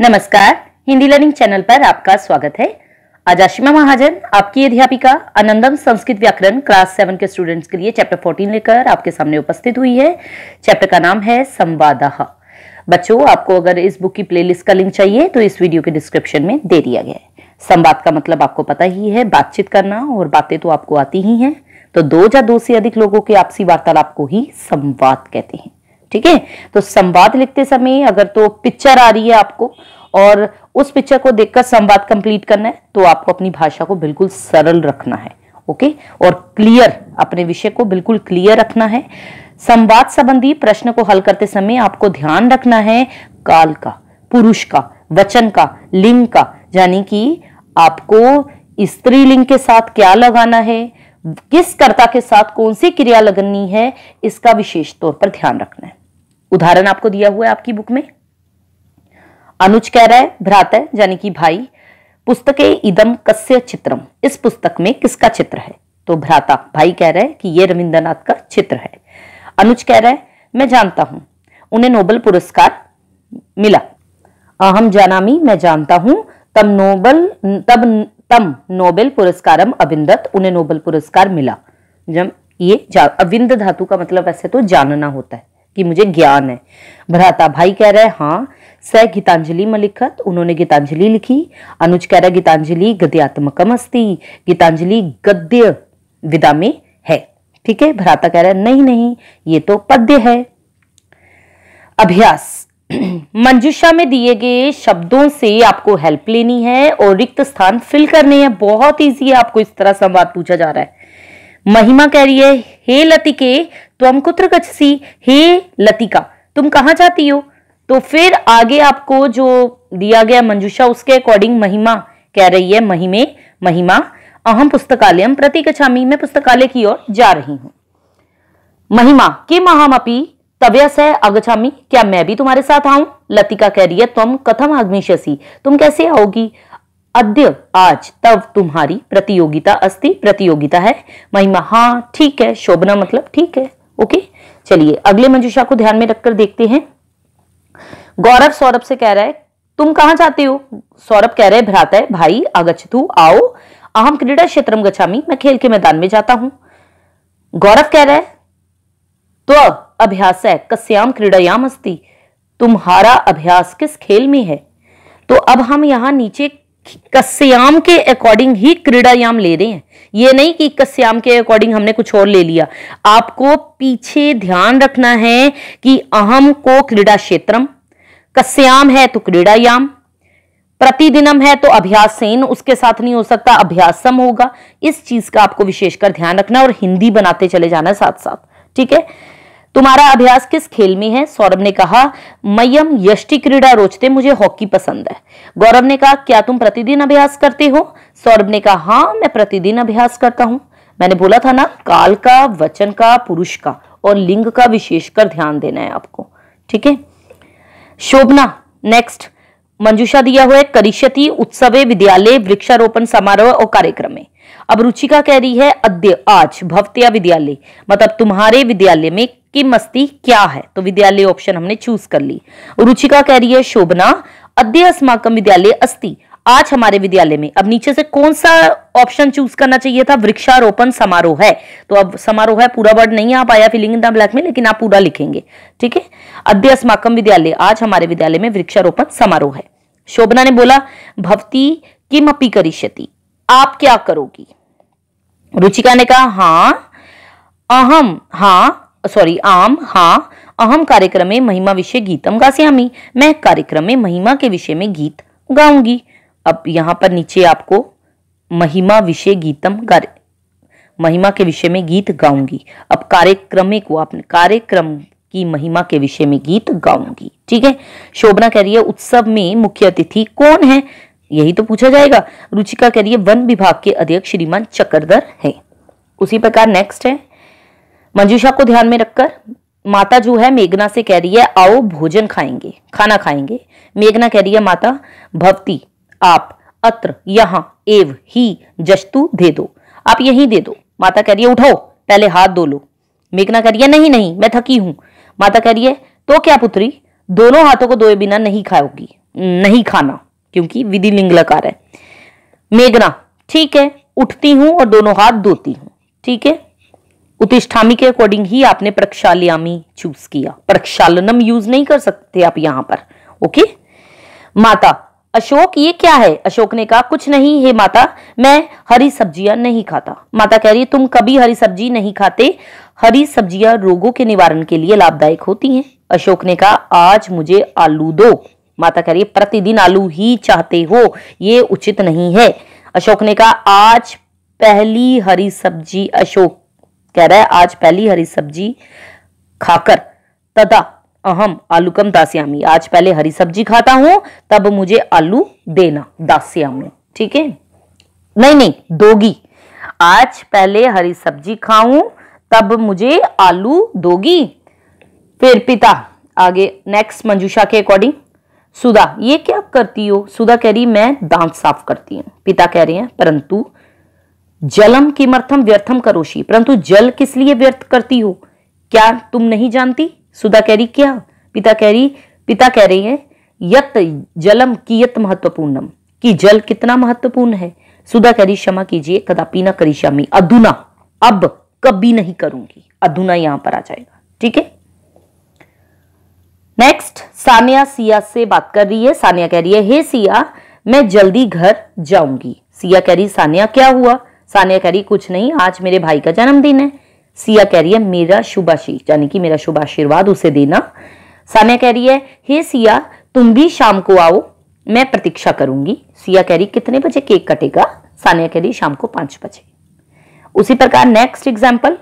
नमस्कार Hindi learning channel पर आपका स्वागत है आज आशिमा महाजन आपकी अध्यापिका आनंदम संस्कृत व्याकरण क्लास सेवन के स्टूडेंट्स के लिए चैप्टर फोर्टीन लेकर आपके सामने उपस्थित हुई है चैप्टर का नाम है संवादाह बच्चों आपको अगर इस बुक की प्लेलिस्ट का लिंक चाहिए तो इस वीडियो के डिस्क्रिप्शन में दे दिया गया है संवाद का मतलब आपको पता ही है बातचीत करना और बातें तो आपको आती ही हैं तो दो या दो से अधिक लोगों के आपसी वार्तालाप को ही संवाद कहते हैं ठीक है तो संवाद लिखते समय अगर तो पिक्चर आ रही है आपको और उस पिक्चर को देखकर संवाद कंप्लीट करना है तो आपको अपनी भाषा को बिल्कुल सरल रखना है ओके और क्लियर अपने विषय को बिल्कुल क्लियर रखना है संवाद संबंधी प्रश्न को हल करते समय आपको ध्यान रखना है काल का पुरुष का वचन का लिंग का यानी कि आपको स्त्रीलिंग के साथ क्या लगाना है किस कर्ता के साथ कौन सी क्रिया लगनी है इसका विशेष तौर पर ध्यान रखना है उदाहरण आपको दिया हुआ है आपकी बुक में अनुज कह रहा है भ्रातय यानी कि भाई पुस्तके इदम कस्य चित्रम इस पुस्तक में किसका चित्र है तो भ्राता भाई कह रहे हैं कि ये रविंद्रनाथ का चित्र है अनुज कह रहा है मैं जानता हूं उन्हें नोबल पुरस्कार मिला अहम जानामी मैं जानता हूं तब नोबल तब उत्तम नोबेल पुरस्कार अविंदत उन्हें नोबेल पुरस्कार मिला जब ये अविंद धातु का मतलब वैसे तो जानना होता है कि मुझे ज्ञान है भ्राता भाई कह रहे हैं हाँ स गीतांजलि मलिखत उन्होंने गीतांजलि लिखी अनुज कह रहा गीतांजलि गद्यात्मकम अस्थि गीतांजलि गद्य विदा में है ठीक है भ्राता कह रहा है नहीं नहीं ये तो पद्य है अभ्यास मंजुषा में दिए गए शब्दों से आपको हेल्प लेनी है और रिक्त स्थान फिल करने हैं बहुत इजी है आपको इस तरह संवाद पूछा जा रहा है महिमा कह रही है हे लतिके तुम कुत्र गच्छसी हे लतिका तुम कहाँ जाती हो तो फिर आगे आपको जो दिया गया मंजुषा उसके अकॉर्डिंग महिमा कह रही है महिमे महिमा अहम पुस्तकालय प्रति गच्छामी मैं पुस्तकालय की ओर जा रही हूं महिमा के अहम तव्यस है अगछामी क्या मैं भी तुम्हारे साथ आऊं लतिका कह रही है तुम कथम अग्निशसी तुम कैसे आओगी अद्य आज तब तुम्हारी प्रतियोगिता अस्ति प्रतियोगिता है महिमा हाँ ठीक है शोभना मतलब ठीक है ओके चलिए अगले मंजुषा को ध्यान में रखकर देखते हैं गौरव सौरभ से कह रहा है तुम कहाँ जाते हो सौरभ कह रहे भ्राता है भाई तू आओ अहम क्रीडा क्षेत्र गछामी मैं खेल के मैदान में जाता हूं गौरव कह रहा है त्व तो अभ्यास कस्याम क्रीडायाम अस्ति तुम्हारा अभ्यास किस खेल में है तो अब हम यहाँ नीचे कस्याम के अकॉर्डिंग ही क्रीडायाम ले रहे हैं ये नहीं कि कस्याम के अकॉर्डिंग हमने कुछ और ले लिया आपको पीछे ध्यान रखना है कि अहम को क्रीडा क्षेत्रम कस्याम है तो क्रीडायाम प्रतिदिनम है तो अभ्यासेन उसके साथ नहीं हो सकता अभ्यासम होगा इस चीज का आपको विशेषकर ध्यान रखना और हिंदी बनाते चले जाना साथ साथ ठीक है तुम्हारा अभ्यास किस खेल में है सौरभ ने कहा मयम यष्टि क्रीड़ा रोचते मुझे हॉकी पसंद है गौरव ने कहा क्या तुम प्रतिदिन अभ्यास करते हो सौरभ ने कहा हाँ मैं प्रतिदिन अभ्यास करता हूँ मैंने बोला था ना काल का वचन का पुरुष का और लिंग का विशेषकर ध्यान देना है आपको ठीक है शोभना नेक्स्ट मंजूषा दिया हुआ है करिष्यति उत्सवे विद्यालय वृक्षारोपण समारोह और कार्यक्रम में अब रुचिका कह रही है अद्य आज भवत्या विद्यालय मतलब तुम्हारे विद्यालय में की मस्ती क्या है तो विद्यालय ऑप्शन हमने चूज कर ली रुचिका कह रही है शोभना अद्य अस्माकम विद्यालय अस्ति आज हमारे विद्यालय में अब नीचे से कौन सा ऑप्शन चूज करना चाहिए था वृक्षारोपण समारोह है तो अब समारोह है पूरा वर्ड नहीं आ पाया फिलिंग इन द ब्लैक में लेकिन आप पूरा लिखेंगे ठीक है अद्य अस्माकम विद्यालय आज हमारे विद्यालय में वृक्षारोपण समारोह है शोभना ने बोला भवती किम अपी करिष्यति आप क्या करोगी रुचिका ने कहा हाँ अहम हाँ सॉरी आम हाँ अहम कार्यक्रम में महिमा विषय गीतम गास्यामी मैं कार्यक्रम में महिमा के विषय में गीत गाऊंगी अब यहाँ पर नीचे आपको महिमा विषय गीतम गा महिमा के विषय में गीत गाऊंगी अब कार्यक्रम को आपने कार्यक्रम की महिमा के विषय में गीत गाऊंगी ठीक है शोभना कह रही है उत्सव में मुख्य अतिथि कौन है यही तो पूछा जाएगा रुचिका कह रही है वन विभाग के अध्यक्ष श्रीमान चक्रधर है उसी प्रकार नेक्स्ट है मंजूषा को ध्यान में रखकर माता जो है मेघना से कह रही है आओ भोजन खाएंगे खाना खाएंगे मेघना कह रही है माता भक्ति आप अत्र यहां एव ही जस्तु दे दो आप यही दे दो माता कह रही है उठाओ पहले हाथ धो लो मेघना कह रही है नहीं नहीं मैं थकी हूं माता कह रही है तो क्या पुत्री दोनों हाथों को धोए बिना नहीं खाओगी नहीं खाना क्योंकि विधि लिंग लकार है मेघना ठीक है उठती हूं और दोनों हाथ धोती हूं ठीक है उतिष्ठामी के अकॉर्डिंग ही आपने प्रक्षालयामी चूज किया प्रक्षालनम यूज नहीं कर सकते आप यहां पर ओके माता अशोक ये क्या है अशोक ने कहा कुछ नहीं है माता मैं हरी सब्जियां नहीं खाता माता कह रही है तुम कभी हरी सब्जी नहीं खाते हरी सब्जियां रोगों के निवारण के लिए लाभदायक होती हैं अशोक ने कहा आज मुझे आलू दो माता कह रही है प्रतिदिन आलू ही चाहते हो ये उचित नहीं है अशोक ने कहा आज पहली हरी सब्जी अशोक कह रहा है आज पहली हरी सब्जी खाकर तदा अहम आलूकम दास्यामी आज पहले हरी सब्जी खाता हूं तब मुझे आलू देना दास्यामी ठीक है नहीं नहीं दोगी आज पहले हरी सब्जी खाऊं तब मुझे आलू दोगी फिर पिता आगे नेक्स्ट मंजूषा के अकॉर्डिंग सुधा ये क्या करती हो सुधा कह रही मैं दांत साफ करती हूँ पिता कह रहे हैं परंतु जलम किमर्थम व्यर्थम करोशी परंतु जल किस लिए व्यर्थ करती हो क्या तुम नहीं जानती सुधा कह रही क्या पिता कह रही पिता कह रही है यत जलम कियत महत्वपूर्णम कि जल कितना महत्वपूर्ण है सुधा कह रही क्षमा कीजिए कदापि ना करी श्यामी अधुना अब कभी नहीं करूंगी अधुना यहां पर आ जाएगा ठीक है नेक्स्ट सानिया सिया से बात कर रही है सानिया कह रही है हे सिया मैं जल्दी घर जाऊंगी सिया कह रही सानिया क्या हुआ सानिया कह रही कुछ नहीं आज मेरे भाई का जन्मदिन है सिया कह रही है मेरा शुभाशी यानी कि मेरा शुभ आशीर्वाद उसे देना सानिया कह रही है हे सिया तुम भी शाम को आओ मैं प्रतीक्षा करूंगी सिया कह रही कितने बजे केक कटेगा सानिया कह रही शाम को पांच बजे उसी प्रकार नेक्स्ट एग्जाम्पल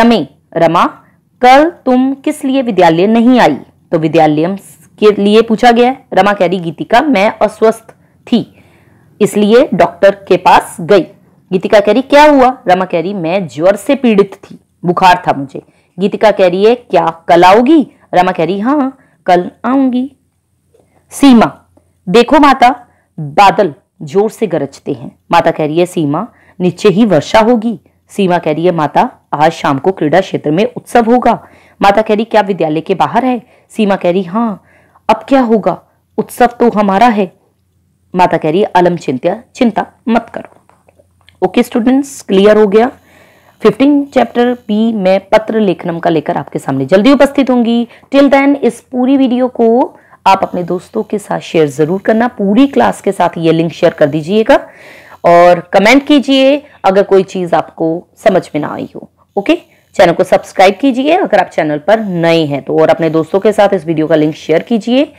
रमे रमा कल तुम किस लिए विद्यालय नहीं आई तो विद्यालय के लिए पूछा गया है रमा कह रही गीतिका मैं अस्वस्थ थी इसलिए डॉक्टर के पास गई गीतिका कह रही क्या हुआ रमा कह रही मैं ज्वर से पीड़ित थी बुखार था मुझे गीतिका कह रही है क्या कल आओगी रमा कह रही हाँ कल आऊंगी सीमा देखो माता बादल जोर से गरजते हैं माता कह रही है सीमा नीचे ही वर्षा होगी सीमा कह रही है माता आज शाम को क्रीड़ा क्षेत्र में उत्सव होगा माता कह रही क्या विद्यालय के बाहर है सीमा कह रही हाँ अब क्या होगा उत्सव तो हमारा है माता कह रही अलम चिंत्या चिंता मत करो ओके स्टूडेंट्स क्लियर हो गया फिफ्टीन चैप्टर बी में पत्र लेखनम का लेकर आपके सामने जल्दी उपस्थित होंगी टिल देन इस पूरी वीडियो को आप अपने दोस्तों के साथ शेयर जरूर करना पूरी क्लास के साथ ये लिंक शेयर कर दीजिएगा और कमेंट कीजिए अगर कोई चीज़ आपको समझ में ना आई हो ओके चैनल को सब्सक्राइब कीजिए अगर आप चैनल पर नए हैं तो और अपने दोस्तों के साथ इस वीडियो का लिंक शेयर कीजिए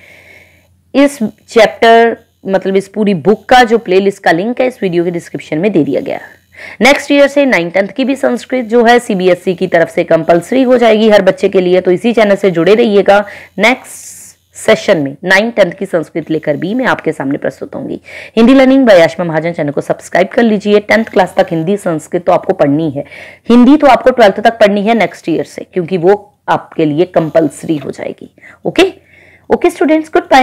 इस चैप्टर मतलब इस पूरी बुक का जो प्लेलिस्ट का लिंक है इस वीडियो के डिस्क्रिप्शन में दे दिया गया है नेक्स्ट ईयर से नाइन टेंथ की भी संस्कृत जो है सीबीएसई e की तरफ से कंपलसरी हो जाएगी हर बच्चे के लिए तो इसी चैनल से जुड़े रहिएगा नेक्स्ट सेशन में नाइन टेंथ की संस्कृत लेकर भी मैं आपके सामने प्रस्तुत होंगी Hindi learning by Ashma Mahajan channel को सब्सक्राइब कर लीजिए टेंथ क्लास तक हिंदी संस्कृत तो आपको पढ़नी है हिंदी तो आपको ट्वेल्थ तक पढ़नी है नेक्स्ट ईयर से क्योंकि वो आपके लिए कंपल्सरी हो जाएगी okay okay students good bye